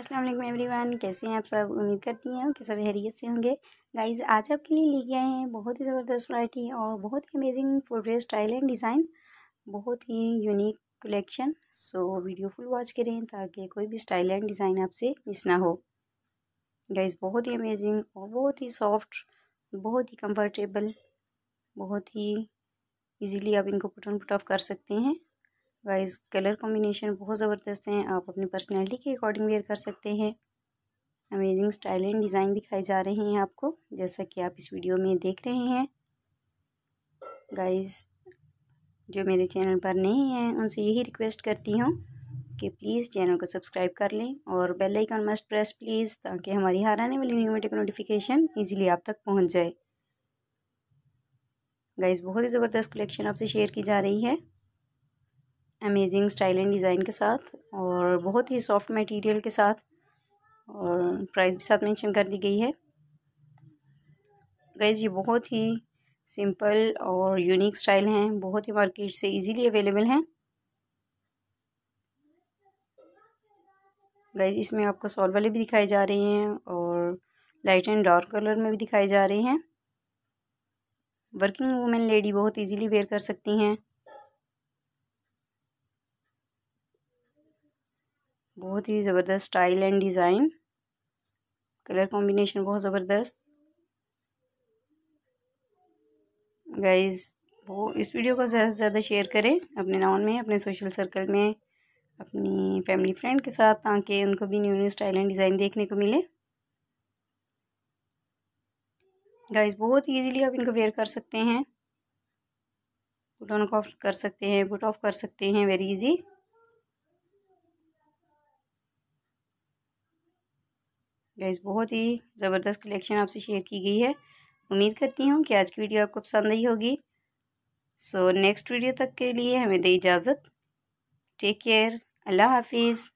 अस्सलाम वालेकुम एवरीवन कैसे हैं आप सब उम्मीद करती हैं कि सब हैरियत से होंगे गाइस आज आपके लिए लेके आए हैं बहुत ही ज़बरदस्त वैरायटी और बहुत ही amazing footwear style and design बहुत ही unique collection so video full watch करें ताकि कोई भी स्टाइल एंड डिज़ाइन आपसे मिस ना हो गाइस बहुत ही अमेजिंग और बहुत ही सॉफ्ट बहुत ही कम्फर्टेबल बहुत ही ईजीली आप इनको पुट ऑन पुट ऑफ कर सकते हैं गाइस कलर कॉम्बिनेशन बहुत ज़बरदस्त हैं आप अपनी पर्सनैलिटी के अकॉर्डिंग वेयर कर सकते हैं अमेजिंग स्टाइल एंड डिज़ाइन दिखाई जा रहे हैं आपको जैसा कि आप इस वीडियो में देख रहे हैं गाइस जो मेरे चैनल पर नहीं हैं उनसे यही रिक्वेस्ट करती हूँ कि प्लीज़ चैनल को सब्सक्राइब कर लें और bell icon must press please ताकि हमारी हर आने वाली न्यू वीडियो का नोटिफिकेशन ईज़िली आप तक पहुँच जाए गाइस बहुत ही ज़बरदस्त कलेक्शन आपसे शेयर की जा रही है अमेजिंग स्टाइल एंड डिज़ाइन के साथ और बहुत ही सॉफ्ट मटेरियल के साथ और प्राइस भी साथ मेंशन कर दी गई है गैस ये बहुत ही सिंपल और यूनिक स्टाइल हैं बहुत ही मार्केट से इजीली अवेलेबल हैं गैस इसमें आपको सॉल वाले भी दिखाए जा रहे हैं और लाइट एंड डार्क कलर में भी दिखाए जा रहे हैं वर्किंग वूमेन लेडी बहुत इजीली वेयर कर सकती हैं बहुत ही ज़बरदस्त style and design colour combination बहुत ज़बरदस्त गाइस वो इस वीडियो को ज़्यादा से ज़्यादा शेयर करें अपने नाउन में अपने सोशल सर्कल में अपनी फैमिली फ्रेंड के साथ ताकि उनको भी new new style and design देखने को मिले गाइस बहुत इजीली आप इनको वेयर कर सकते हैं पुट ऑन ऑफ कर सकते हैं पुट ऑफ कर सकते हैं वेरी इजी गैस बहुत ही ज़बरदस्त कलेक्शन आपसे शेयर की गई है उम्मीद करती हूँ कि आज की वीडियो आपको पसंद आई होगी सो नेक्स्ट वीडियो तक के लिए हमें दे इजाज़त टेक केयर अल्लाह हाफिज़